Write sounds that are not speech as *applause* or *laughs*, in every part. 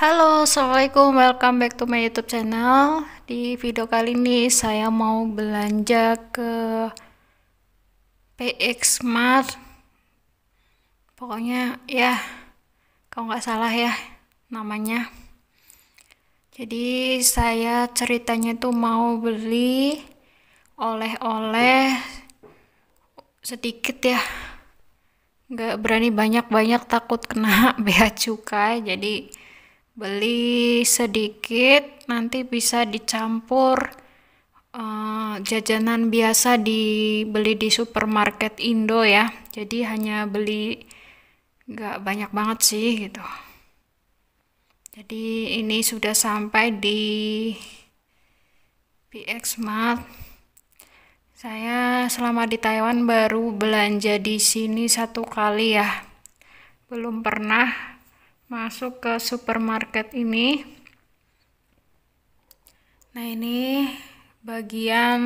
Halo, Assalamualaikum, welcome back to my youtube channel Di video kali ini saya mau belanja ke PX Mart Pokoknya ya, kalau nggak salah ya namanya Jadi saya ceritanya tuh mau beli oleh-oleh sedikit ya nggak berani banyak-banyak takut kena *laughs* bea cukai jadi beli sedikit nanti bisa dicampur uh, jajanan biasa dibeli di supermarket Indo ya jadi hanya beli nggak banyak banget sih gitu jadi ini sudah sampai di PX Mart saya selama di Taiwan baru belanja di sini satu kali ya belum pernah masuk ke supermarket ini nah ini bagian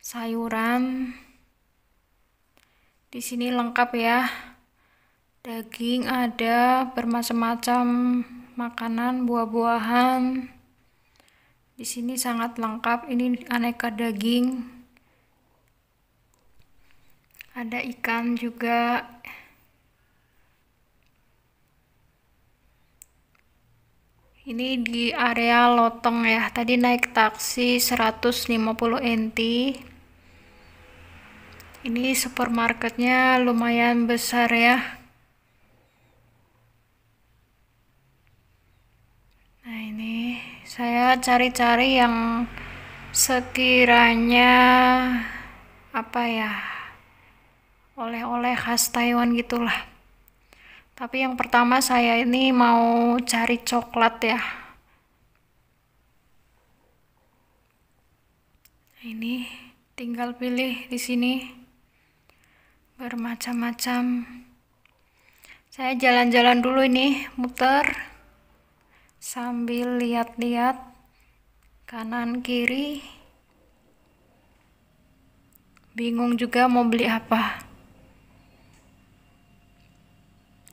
sayuran di sini lengkap ya daging ada bermacam-macam makanan buah-buahan di sini sangat lengkap ini aneka daging ada ikan juga ini di area lotong ya tadi naik taksi 150 NT ini supermarketnya lumayan besar ya nah ini saya cari-cari yang sekiranya apa ya oleh-oleh khas Taiwan gitulah tapi yang pertama saya ini mau cari coklat ya. Nah, ini tinggal pilih di sini bermacam-macam. Saya jalan-jalan dulu ini, muter sambil lihat-lihat kanan kiri. Bingung juga mau beli apa.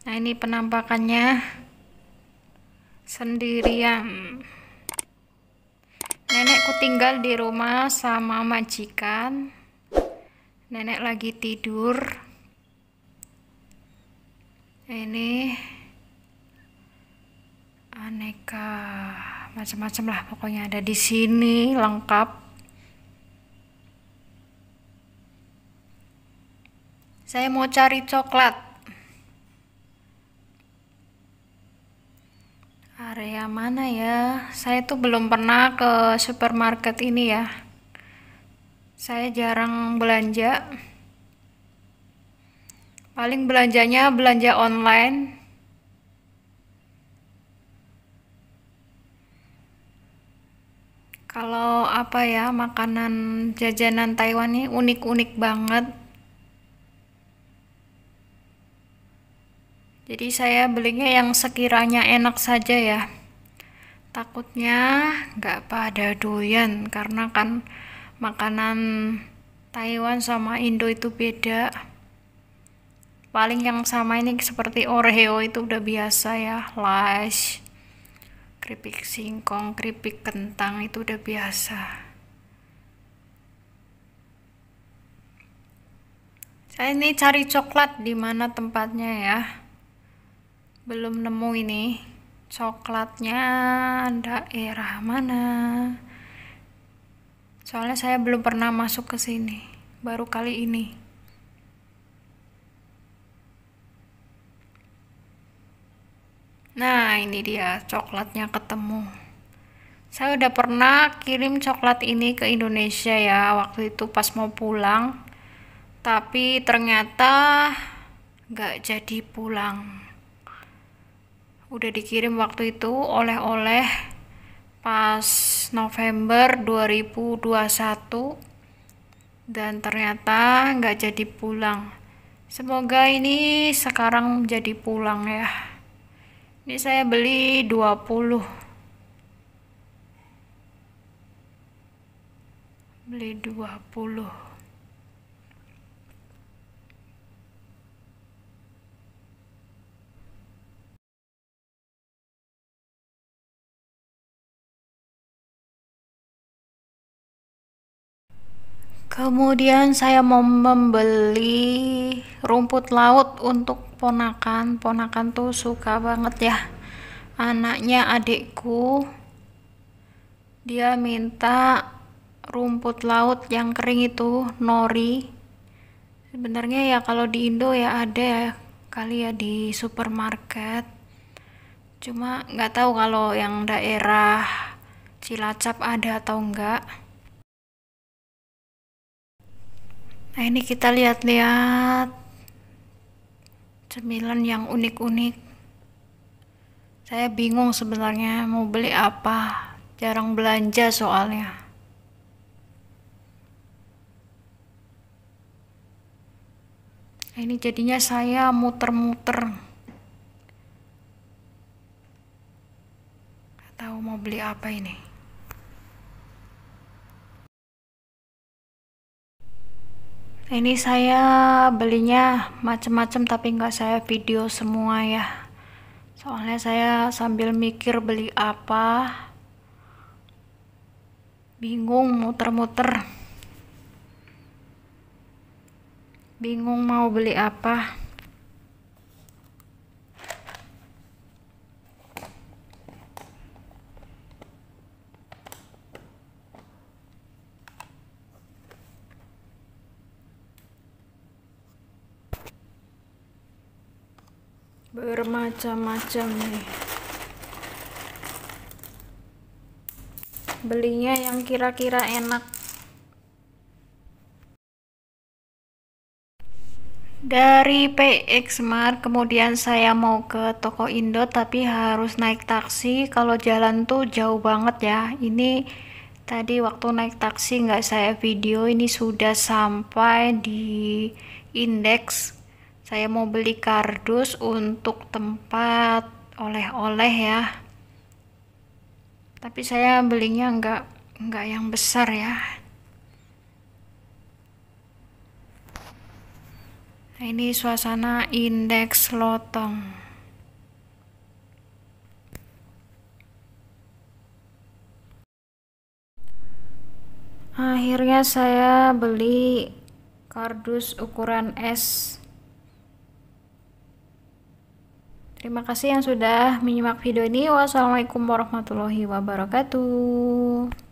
nah ini penampakannya sendirian nenekku tinggal di rumah sama majikan nenek lagi tidur ini aneka macam-macam lah pokoknya ada di sini lengkap saya mau cari coklat mana ya saya tuh belum pernah ke supermarket ini ya saya jarang belanja paling belanjanya belanja online kalau apa ya makanan jajanan Taiwan ini unik-unik banget jadi saya belinya yang sekiranya enak saja ya takutnya nggak pada doyan karena kan makanan Taiwan sama Indo itu beda paling yang sama ini seperti Oreo itu udah biasa ya Lash keripik singkong keripik kentang itu udah biasa saya ini cari coklat di mana tempatnya ya belum nemu ini coklatnya daerah mana soalnya saya belum pernah masuk ke sini baru kali ini nah ini dia coklatnya ketemu saya udah pernah kirim coklat ini ke Indonesia ya waktu itu pas mau pulang tapi ternyata nggak jadi pulang udah dikirim waktu itu oleh-oleh pas November 2021 dan ternyata nggak jadi pulang semoga ini sekarang jadi pulang ya ini saya beli 20 beli 20 Kemudian saya mau membeli rumput laut untuk ponakan. Ponakan tuh suka banget ya. Anaknya adikku. Dia minta rumput laut yang kering itu nori. Sebenarnya ya kalau di Indo ya ada ya kali ya di supermarket. Cuma nggak tahu kalau yang daerah Cilacap ada atau enggak. Nah ini kita lihat-lihat cemilan yang unik-unik. Saya bingung sebenarnya mau beli apa, jarang belanja soalnya. Nah, ini jadinya saya muter-muter. tahu mau beli apa ini. ini saya belinya macem-macem tapi nggak saya video semua ya soalnya saya sambil mikir beli apa bingung muter-muter bingung mau beli apa bermacam-macam nih belinya yang kira-kira enak dari PX Mart kemudian saya mau ke toko Indo tapi harus naik taksi kalau jalan tuh jauh banget ya ini tadi waktu naik taksi nggak saya video ini sudah sampai di indeks saya mau beli kardus untuk tempat oleh-oleh ya tapi saya belinya nggak nggak yang besar ya nah, ini suasana indeks lotong akhirnya saya beli kardus ukuran S Terima kasih yang sudah menyimak video ini. Wassalamualaikum warahmatullahi wabarakatuh.